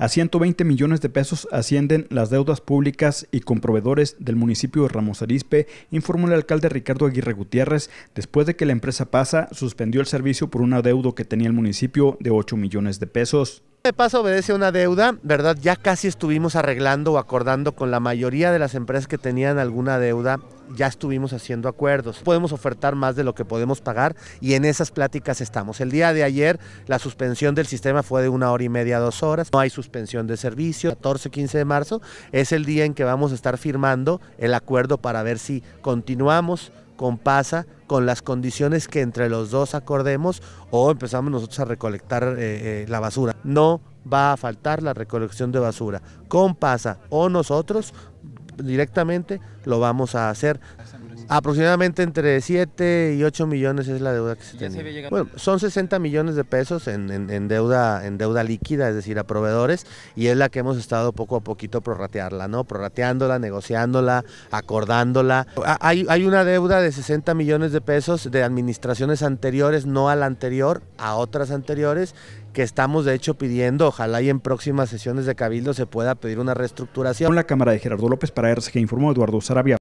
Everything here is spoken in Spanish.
A 120 millones de pesos ascienden las deudas públicas y con proveedores del municipio de Ramos Arizpe, informó el alcalde Ricardo Aguirre Gutiérrez, después de que la empresa PASA suspendió el servicio por un adeudo que tenía el municipio de 8 millones de pesos. De paso obedece una deuda, ¿verdad? Ya casi estuvimos arreglando o acordando con la mayoría de las empresas que tenían alguna deuda, ya estuvimos haciendo acuerdos. Podemos ofertar más de lo que podemos pagar y en esas pláticas estamos. El día de ayer la suspensión del sistema fue de una hora y media a dos horas, no hay suspensión de servicio. 14-15 de marzo es el día en que vamos a estar firmando el acuerdo para ver si continuamos compasa con las condiciones que entre los dos acordemos o empezamos nosotros a recolectar eh, eh, la basura. No va a faltar la recolección de basura. Compasa o nosotros directamente, lo vamos a hacer. Aproximadamente entre 7 y 8 millones es la deuda que se tiene. Bueno, son 60 millones de pesos en, deuda, en deuda líquida, es decir, a proveedores, y es la que hemos estado poco a poquito prorratearla, ¿no? Prorrateándola, negociándola, acordándola. Hay, hay una deuda de 60 millones de pesos de administraciones anteriores, no a la anterior, a otras anteriores, que estamos de hecho pidiendo, ojalá y en próximas sesiones de Cabildo se pueda pedir una reestructuración. Con la cámara de Gerardo López para que informó Eduardo Sarabia.